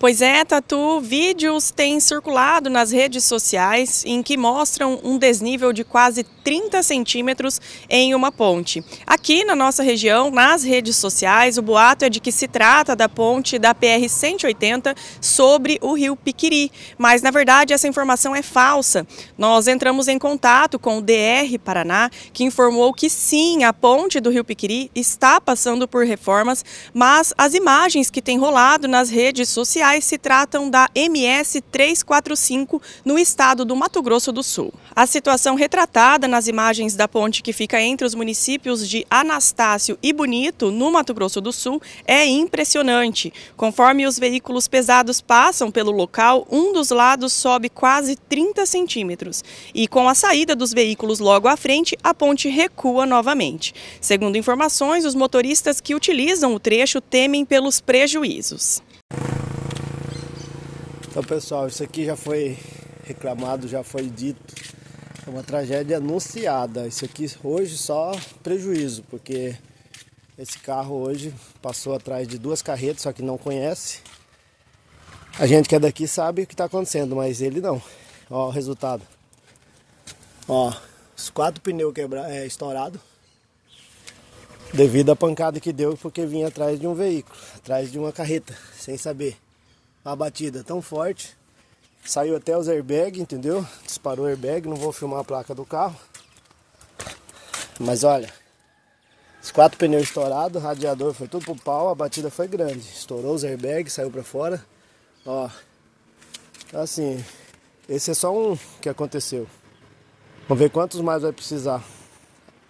Pois é, Tatu, vídeos têm circulado nas redes sociais em que mostram um desnível de quase 30 centímetros em uma ponte. Aqui na nossa região, nas redes sociais, o boato é de que se trata da ponte da PR-180 sobre o rio Piquiri, mas na verdade essa informação é falsa. Nós entramos em contato com o DR Paraná, que informou que sim, a ponte do rio Piquiri está passando por reformas, mas as imagens que têm rolado nas redes sociais se tratam da MS 345 no estado do Mato Grosso do Sul. A situação retratada nas imagens da ponte que fica entre os municípios de Anastácio e Bonito, no Mato Grosso do Sul, é impressionante. Conforme os veículos pesados passam pelo local, um dos lados sobe quase 30 centímetros. E com a saída dos veículos logo à frente, a ponte recua novamente. Segundo informações, os motoristas que utilizam o trecho temem pelos prejuízos. Então, pessoal, isso aqui já foi reclamado, já foi dito. É uma tragédia anunciada. Isso aqui hoje só prejuízo, porque esse carro hoje passou atrás de duas carretas, só que não conhece. A gente que é daqui sabe o que está acontecendo, mas ele não. Ó o resultado. Ó, os quatro pneus quebra... é, estourados devido à pancada que deu porque vinha atrás de um veículo, atrás de uma carreta, sem saber a batida tão forte. Saiu até os airbags, entendeu? Disparou o airbag, não vou filmar a placa do carro. Mas olha, os quatro pneus estourados, radiador foi tudo pro pau, a batida foi grande. Estourou os airbags, saiu para fora. Ó. assim, esse é só um que aconteceu. Vamos ver quantos mais vai precisar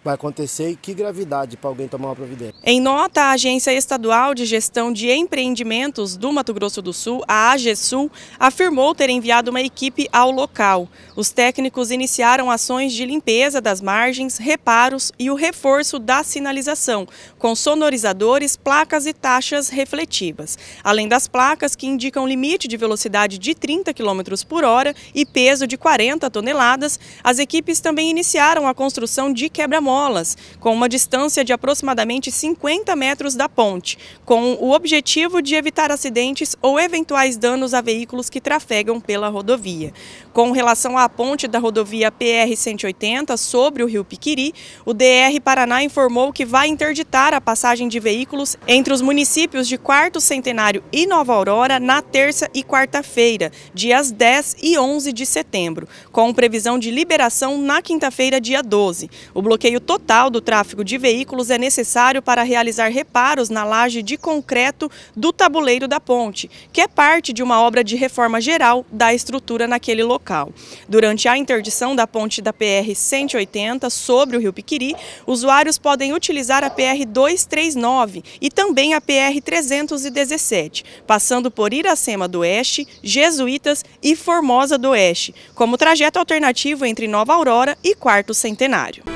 vai acontecer e que gravidade para alguém tomar uma providência. Em nota, a Agência Estadual de Gestão de Empreendimentos do Mato Grosso do Sul, a AGESUL, afirmou ter enviado uma equipe ao local. Os técnicos iniciaram ações de limpeza das margens, reparos e o reforço da sinalização, com sonorizadores, placas e taxas refletivas, além das placas que indicam limite de velocidade de 30 km por hora e peso de 40 toneladas, as equipes também iniciaram a construção de quebra-mola molas, com uma distância de aproximadamente 50 metros da ponte, com o objetivo de evitar acidentes ou eventuais danos a veículos que trafegam pela rodovia. Com relação à ponte da rodovia PR-180 sobre o rio Piquiri, o DR Paraná informou que vai interditar a passagem de veículos entre os municípios de Quarto Centenário e Nova Aurora na terça e quarta-feira, dias 10 e 11 de setembro, com previsão de liberação na quinta-feira, dia 12. O bloqueio total do tráfego de veículos é necessário para realizar reparos na laje de concreto do tabuleiro da ponte, que é parte de uma obra de reforma geral da estrutura naquele local. Durante a interdição da ponte da PR 180 sobre o Rio Piquiri, usuários podem utilizar a PR 239 e também a PR 317, passando por Iracema do Oeste, Jesuítas e Formosa do Oeste, como trajeto alternativo entre Nova Aurora e Quarto Centenário.